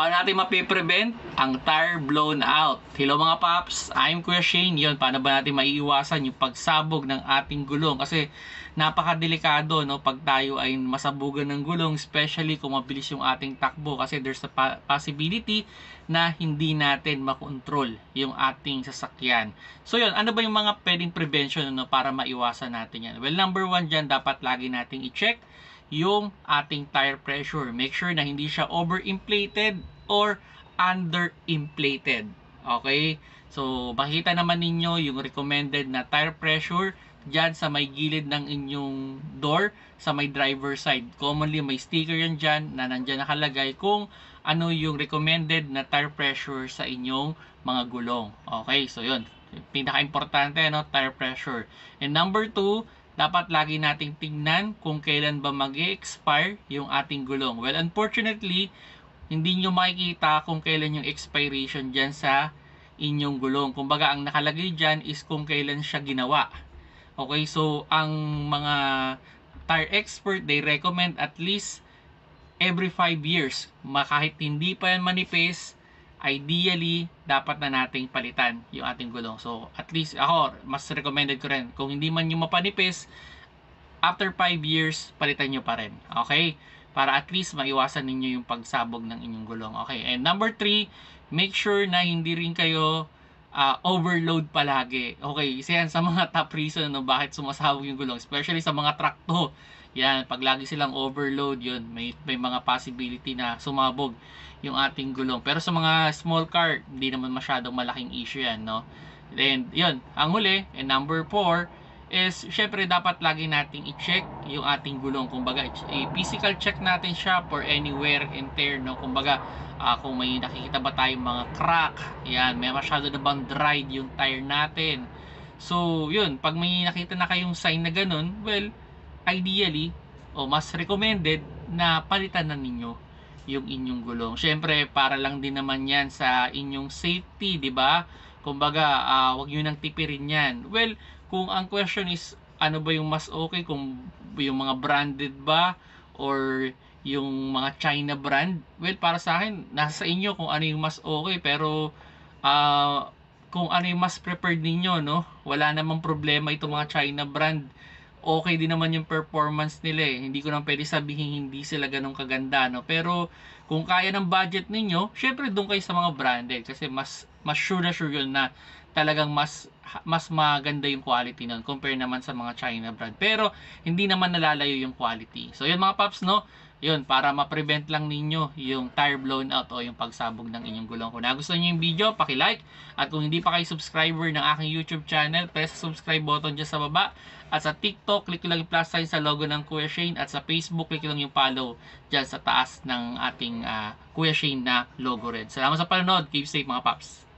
paano natin mapiprevent ang tire blown out? Hello mga paps, I'm Kuya Shane. Yun, paano ba natin maiiwasan yung pagsabog ng ating gulong? Kasi napakadelikado no, pag tayo ay masabugan ng gulong, especially kung mabilis yung ating takbo. Kasi there's a possibility na hindi natin makontrol yung ating sasakyan. So yun, ano ba yung mga pwedeng prevention no, para maiwasan natin yan? Well, number one dyan, dapat lagi nating i-check yung ating tire pressure. Make sure na hindi siya overinflated or underinflated. Okay? So, makita naman ninyo yung recommended na tire pressure dyan sa may gilid ng inyong door sa may driver side. Commonly, may sticker yan dyan na nandyan nakalagay kung ano yung recommended na tire pressure sa inyong mga gulong. Okay, so yun. Pinaka-importante, no? tire pressure. And number two, dapat lagi nating tingnan kung kailan ba mag expire yung ating gulong. Well, unfortunately, hindi nyo makikita kung kailan yung expiration dyan sa inyong gulong. Kumbaga, ang nakalagay dyan is kung kailan siya ginawa. Okay, so ang mga tire expert, they recommend at least every 5 years. Kahit hindi pa yan manifest, ideally, dapat na nating palitan yung ating gulong. So, at least ako, mas recommended ko rin. Kung hindi man yung mapanipis, after 5 years, palitan nyo pa rin. Okay? Para at least maiwasan ninyo yung pagsabog ng inyong gulong. Okay? And number 3, make sure na hindi rin kayo uh, overload palagi. Okay, isa yan sa mga top reason no, bakit sumasabog yung gulong. Especially sa mga trakto. Yan, pag lagi silang overload, yun, may, may mga possibility na sumabog yung ating gulong. Pero sa mga small car, hindi naman masyadong malaking issue yan, no? Then, yun, ang huli, and number 4, is syempre dapat lagi nating i-check yung ating gulong kumbaga i-physical eh, check natin siya for anywhere and tear no kumbaga uh, kung may nakikita ba tayong mga crack yan may masyado na bang dried yung tire natin so yun pag may nakita na kayong sign na ganun well ideally o mas recommended na palitan na ninyo yung inyong gulong syempre para lang din naman yan sa inyong safety di ba kumbaga uh, ah, wag niyo nang tipirin yan well kung ang question is, ano ba yung mas okay? Kung yung mga branded ba? Or yung mga China brand? Well, para sa akin, nasa inyo kung ano yung mas okay. Pero, uh, kung ano yung mas prepared ninyo, no? Wala namang problema itong mga China brand okay din naman yung performance nila eh. Hindi ko lang pwede sabihin hindi sila ganun kaganda, no? Pero, kung kaya ng budget ninyo, syempre doon kayo sa mga branded kasi mas, mas sure na sure yun na talagang mas mas maganda yung quality nun compare naman sa mga China brand. Pero, hindi naman nalalayo yung quality. So, yun mga paps, no? Yun, para ma-prevent lang ninyo yung tire blown out o yung pagsabog ng inyong gulong. Kung nagustuhan nyo yung video, paki-like. At kung hindi pa kayo subscriber ng aking YouTube channel, press subscribe button dyan sa baba. At sa TikTok, click lang yung plus sign sa logo ng Kuya Shane. At sa Facebook, click lang yung follow dyan sa taas ng ating uh, Kuya Shane na logo red. Salamat sa panonood. Keep safe mga paps.